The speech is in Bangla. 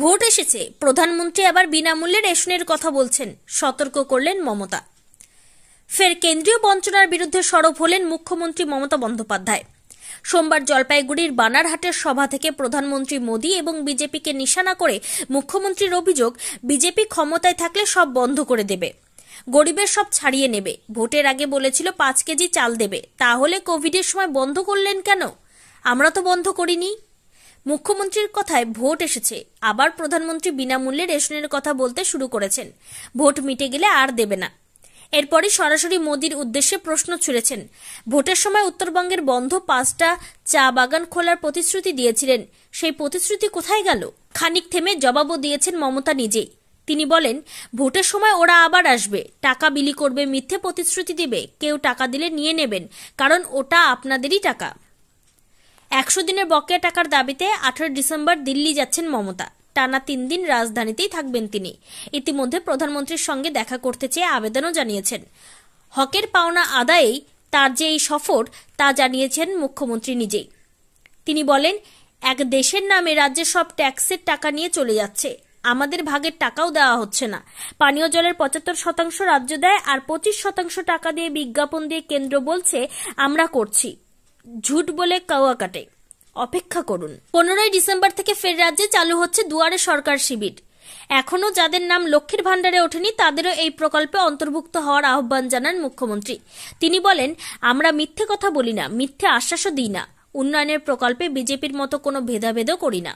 ভোট এসেছে প্রধানমন্ত্রী আবার বিনামূল্যে রেশনের কথা বলছেন সতর্ক করলেন মমতা ফের কেন্দ্রীয় বঞ্চনার বিরুদ্ধে সরব হলেন মুখ্যমন্ত্রী মমতা বন্দ্যোপাধ্যায় সোমবার জলপাইগুড়ির বানারহাটের সভা থেকে প্রধানমন্ত্রী মোদী এবং বিজেপিকে নিশানা করে মুখ্যমন্ত্রীর অভিযোগ বিজেপি ক্ষমতায় থাকলে সব বন্ধ করে দেবে গরিবের সব ছাড়িয়ে নেবে ভোটের আগে বলেছিল পাঁচ কেজি চাল দেবে তাহলে কোভিডের সময় বন্ধ করলেন কেন আমরা তো বন্ধ করিনি মুখ্যমন্ত্রীর কথায় ভোট এসেছে আবার প্রধানমন্ত্রী বিনামূল্যে রেশনের কথা বলতে শুরু করেছেন ভোট মিটে গেলে আর দেবে না এরপরই সরাসরি মোদির উদ্দেশ্যে প্রশ্ন ছুড়েছেন ভোটের সময় উত্তরবঙ্গের বন্ধ পাঁচটা চা বাগান খোলার প্রতিশ্রুতি দিয়েছিলেন সেই প্রতিশ্রুতি কোথায় গেল খানিক থেমে জবাবও দিয়েছেন মমতা নিজেই তিনি বলেন ভোটের সময় ওরা আবার আসবে টাকা বিলি করবে মিথ্যে প্রতিশ্রুতি দেবে কেউ টাকা দিলে নিয়ে নেবেন কারণ ওটা আপনাদেরই টাকা একশো দিনের বকেয়া টাকার দাবিতে আঠারো ডিসেম্বর দিল্লি যাচ্ছেন মমতা টানা তিন দিন রাজধানীতেই থাকবেন তিনি ইতিমধ্যে প্রধানমন্ত্রীর সঙ্গে দেখা করতে চেয়ে আবেদনও জানিয়েছেন হকের পাওনা আদায়েই তার যে এই সফর তা জানিয়েছেন মুখ্যমন্ত্রী নিজেই তিনি বলেন এক দেশের নামে রাজ্যের সব ট্যাক্সের টাকা নিয়ে চলে যাচ্ছে আমাদের ভাগের টাকাও দেওয়া হচ্ছে না পানীয় জলের পঁচাত্তর শতাংশ রাজ্য দেয় আর পঁচিশ শতাংশ টাকা দিয়ে বিজ্ঞাপন দিয়ে কেন্দ্র বলছে আমরা করছি ঝুট বলে কাওয়া কাটে অপেক্ষা করুন পনেরোই ডিসেম্বর থেকে ফের রাজ্যে চালু হচ্ছে দুয়ারে সরকার শিবির এখনও যাদের নাম লক্ষ্মীর ভাণ্ডারে ওঠেনি তাদেরও এই প্রকল্পে অন্তর্ভুক্ত হওয়ার আহ্বান জানান মুখ্যমন্ত্রী তিনি বলেন আমরা মিথ্যে কথা বলি না মিথ্যে আশ্বাসও দিই না উন্নয়নের প্রকল্পে বিজেপির মতো কোনো ভেদাভেদও করি না